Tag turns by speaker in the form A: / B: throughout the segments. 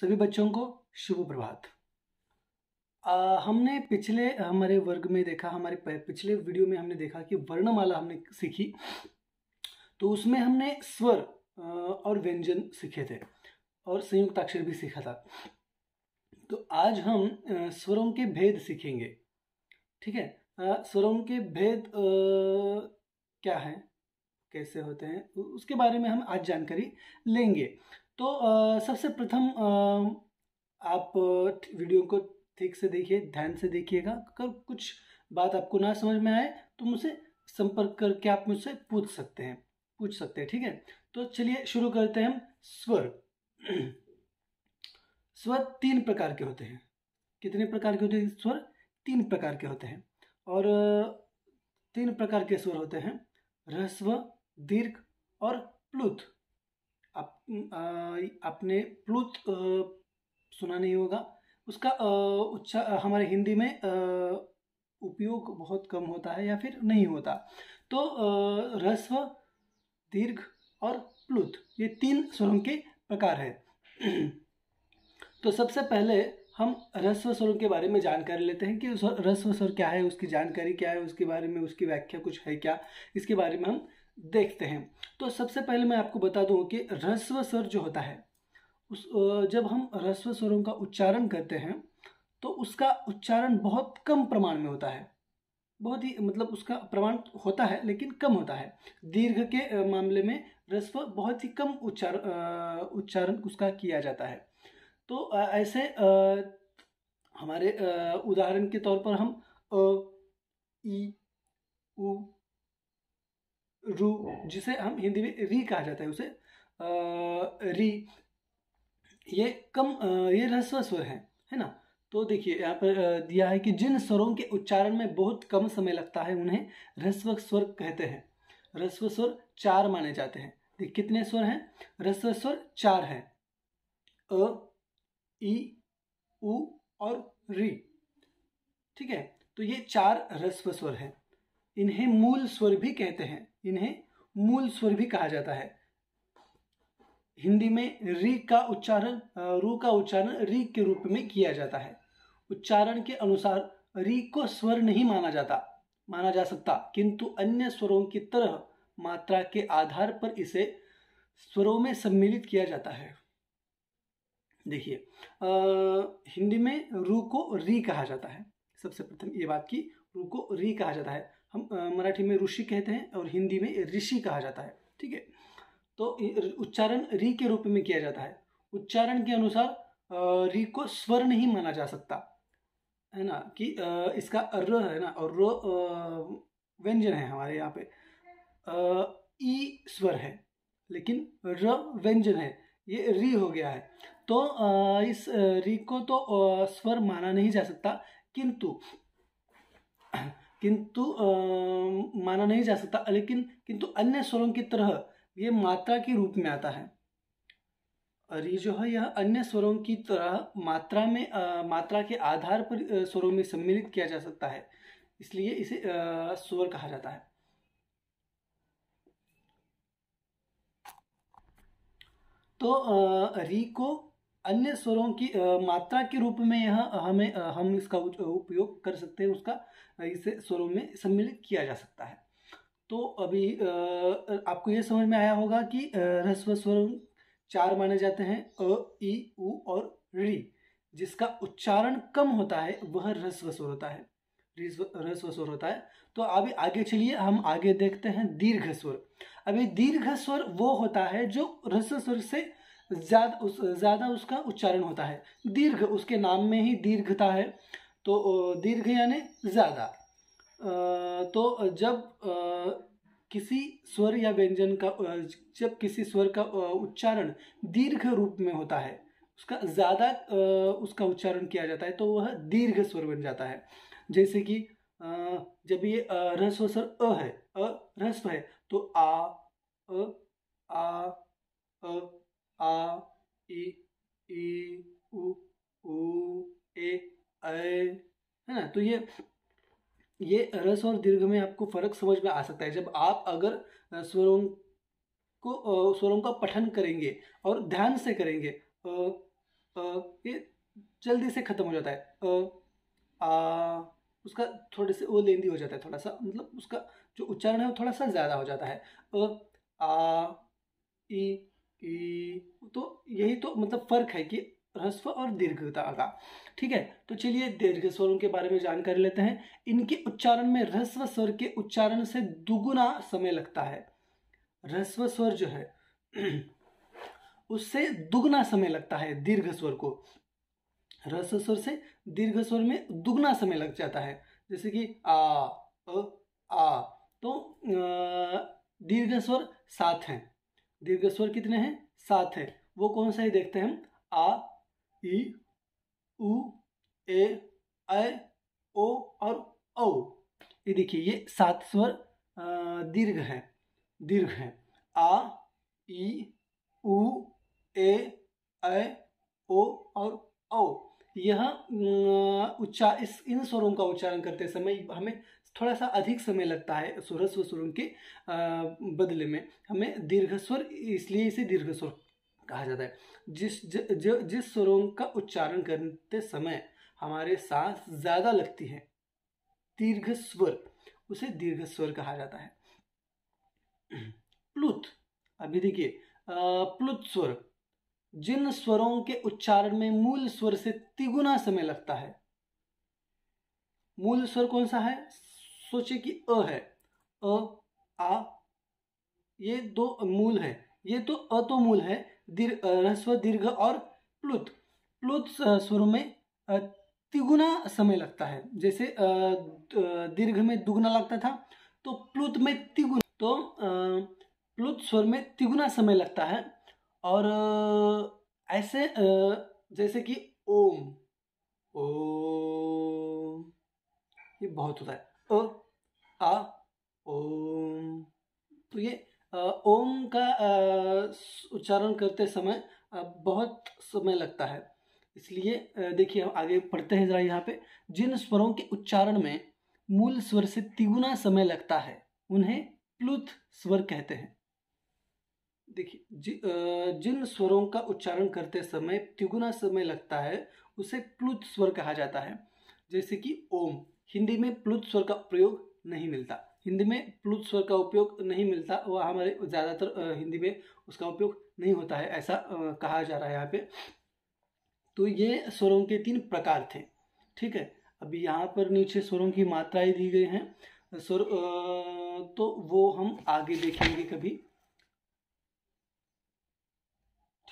A: सभी बच्चों को शुभ प्रभात हमने पिछले हमारे वर्ग में देखा हमारे पिछले वीडियो में हमने देखा कि वर्णमाला हमने सीखी तो उसमें हमने स्वर और व्यंजन सीखे थे और संयुक्त अक्षर भी सीखा था तो आज हम स्वरों के भेद सीखेंगे ठीक है स्वरों के भेद क्या हैं कैसे होते हैं उसके बारे में हम आज जानकारी लेंगे तो आ, सबसे प्रथम आ, आप वीडियो को ठीक से देखिए ध्यान से देखिएगा अगर कुछ बात आपको ना समझ में आए तो मुझसे संपर्क करके आप मुझसे पूछ सकते हैं पूछ सकते हैं ठीक है तो चलिए शुरू करते हैं हम स्वर स्वर तीन प्रकार के होते हैं कितने प्रकार के होते हैं स्वर तीन प्रकार के होते हैं और तीन प्रकार के स्वर होते हैं रहस्व दीर्घ और प्लुथ अप, अपने प्लुत सुना नहीं होगा उसका उच्चा हमारे हिंदी में उपयोग बहुत कम होता है या फिर नहीं होता तो रस्व दीर्घ और प्लुत ये तीन स्वरों के प्रकार है तो सबसे पहले हम रस्व स्वरों के बारे में जानकारी लेते हैं कि रस्व स्वर क्या है उसकी जानकारी क्या है उसके बारे में उसकी व्याख्या कुछ है क्या इसके बारे में हम देखते हैं तो सबसे पहले मैं आपको बता दूं कि ह्रस्व स्वर जो होता है उस जब हम ह्रस्व स्वरों का उच्चारण करते हैं तो उसका उच्चारण बहुत कम प्रमाण में होता है बहुत ही मतलब उसका प्रमाण होता है लेकिन कम होता है दीर्घ के मामले में ह्रस्व बहुत ही कम उच्चार उच्चारण उसका किया जाता है तो ऐसे हमारे उदाहरण के तौर पर हम अ ई उ रू हाँ। जिसे हम हिंदी में री कहा जाता है उसे आ, री ये कम आ, ये रस्व स्वर है है ना तो देखिए यहाँ पर दिया है कि जिन स्वरों के उच्चारण में बहुत कम समय लगता है उन्हें रस्व स्वर कहते हैं रस्व स्वर चार माने जाते हैं देखिए कितने स्वर हैं रस्व स्वर चार हैं अ ई उ और री ठीक है तो ये चार रस्व स्वर हैं इन्हें मूल स्वर भी कहते हैं इन्हें मूल स्वर भी कहा जाता है हिंदी में री का उच्चारण रू का उच्चारण री के रूप में किया जाता है उच्चारण के अनुसार री को स्वर नहीं माना जाता माना जा सकता किंतु अन्य स्वरों की तरह मात्रा के आधार पर इसे स्वरों में सम्मिलित किया जाता है देखिए हिंदी में रू को री कहा जाता है सबसे प्रथम ये बात की रू को री कहा जाता है हम मराठी में ऋषि कहते हैं और हिंदी में ऋषि कहा जाता है ठीक है तो उच्चारण री के रूप में किया जाता है उच्चारण के अनुसार री को स्वर नहीं माना जा सकता है ना कि इसका र है ना और रो व्यंजन है हमारे यहाँ पे ई स्वर है लेकिन र व्यंजन है ये री हो गया है तो इस री को तो स्वर माना नहीं जा सकता किंतु किंतु माना नहीं जा सकता लेकिन किंतु अन्य स्वरों की तरह ये मात्रा के रूप में आता है और ये जो है यह अन्य स्वरों की तरह मात्रा में आ, मात्रा के आधार पर स्वरों में सम्मिलित किया जा सकता है इसलिए इसे आ, स्वर कहा जाता है तो री को अन्य स्वरों की मात्रा के रूप में यह हमें हम इसका उपयोग कर सकते हैं उसका इसे स्वरों में सम्मिलित किया जा सकता है तो अभी आपको ये समझ में आया होगा कि ह्रस्व स्वर चार माने जाते हैं अ ई उ और री जिसका उच्चारण कम होता है वह ह्रस्व स्वर होता है ह्रस्व स्वर होता है तो अभी आगे चलिए हम आगे देखते हैं दीर्घ स्वर अभी दीर्घ स्वर वो होता है जो ह्रस्व स्वर से ज़्यादा उस ज़्यादा उसका उच्चारण होता है दीर्घ उसके नाम में ही दीर्घता है तो दीर्घ यानी ज़्यादा तो जब किसी स्वर या व्यंजन का जब किसी स्वर का उच्चारण दीर्घ रूप में होता है उसका ज़्यादा उसका उच्चारण किया जाता है तो वह दीर्घ स्वर बन जाता है जैसे कि जब ये रस्व स्वर अ है अ रस्व है तो आ अ आ अ आ ई ई u ऊ ए a है ना तो ये ये रस और दीर्घ में आपको फर्क समझ में आ सकता है जब आप अगर स्वरों को स्वरों का पठन करेंगे और ध्यान से करेंगे अ ये जल्दी से खत्म हो जाता है अ आ उसका थोड़े से वो लेंदी हो जाता है थोड़ा सा मतलब उसका जो उच्चारण है वो थोड़ा सा ज़्यादा हो जाता है आ ई कि तो यही तो मतलब फर्क है कि ह्रस्व और दीर्घता का ठीक है तो चलिए दीर्घ स्वरों के बारे में जानकारी लेते हैं इनके उच्चारण में ह्रस्व स्वर के उच्चारण से दुगुना समय लगता है ह्रस्व स्वर जो है उससे दुगुना समय लगता है दीर्घ स्वर को ह्रस्व स्वर से दीर्घ स्वर में दुगुना समय लग जाता है जैसे कि आ अ आ तो दीर्घ स्वर सात हैं दीर्घ स्वर कितने हैं सात है वो कौन सा है देखते हैं हम आ ई उ ए ऐ ओ और औ ये देखिए ये सात स्वर दीर्घ है दीर्घ है आ ई उ ए ऐ ओ और औ यह उच्चार इस इन स्वरों का उच्चारण करते समय हमें थोड़ा सा अधिक समय लगता है स्वरस्व स्वरों के बदले में हमें दीर्घ स्वर इसलिए इसे दीर्घ स्वर कहा जाता है जिस ज, ज, जिस स्वरों का उच्चारण करते समय हमारे सांस ज़्यादा लगती है दीर्घ स्वर उसे दीर्घ स्वर कहा जाता है प्लुत अभी देखिए प्लुत स्वर जिन स्वरों के उच्चारण में मूल स्वर से तिगुना समय लगता है मूल स्वर कौन सा है सोचे कि अ है अ आ ये दो मूल है ये तो अ तो मूल है दीर्घ ह्रस्व दीर्घ और प्लुत प्लुत स्वरों में तिगुना समय लगता है जैसे दीर्घ में दुगुना लगता था तो प्लुत में तिगुना तो प्लुत स्वर में तिगुना समय लगता है और ऐसे जैसे कि ओम ओ ये बहुत होता है ओ आ ओम तो ये ओम का उच्चारण करते समय बहुत समय लगता है इसलिए देखिए हम आगे पढ़ते हैं जरा यहाँ पे जिन स्वरों के उच्चारण में मूल स्वर से तिगुना समय लगता है उन्हें प्लुथ स्वर कहते हैं देखिए जि, जिन स्वरों का उच्चारण करते समय तिगुना समय लगता है उसे प्लुथ स्वर कहा जाता है जैसे कि ओम हिंदी में प्लुत स्वर का प्रयोग नहीं मिलता हिंदी में प्लुत स्वर का उपयोग नहीं मिलता वह हमारे ज़्यादातर हिंदी में उसका उपयोग नहीं होता है ऐसा कहा जा रहा है यहाँ पे तो ये स्वरों के तीन प्रकार थे ठीक है अभी यहाँ पर नीचे स्वरों की मात्राएं दी गई हैं स्वर तो वो हम आगे देखेंगे कभी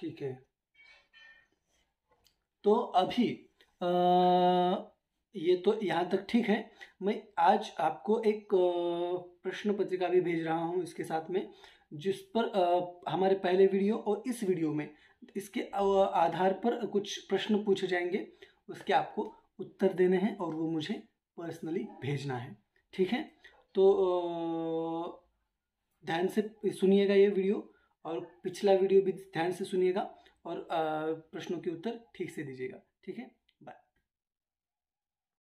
A: ठीक है तो अभी आ, ये तो यहाँ तक ठीक है मैं आज आपको एक प्रश्न पत्रिका भी भेज रहा हूँ इसके साथ में जिस पर हमारे पहले वीडियो और इस वीडियो में इसके आधार पर कुछ प्रश्न पूछे जाएंगे उसके आपको उत्तर देने हैं और वो मुझे पर्सनली भेजना है ठीक है तो ध्यान से सुनिएगा ये वीडियो और पिछला वीडियो भी ध्यान से सुनिएगा और प्रश्नों के उत्तर ठीक से दीजिएगा ठीक है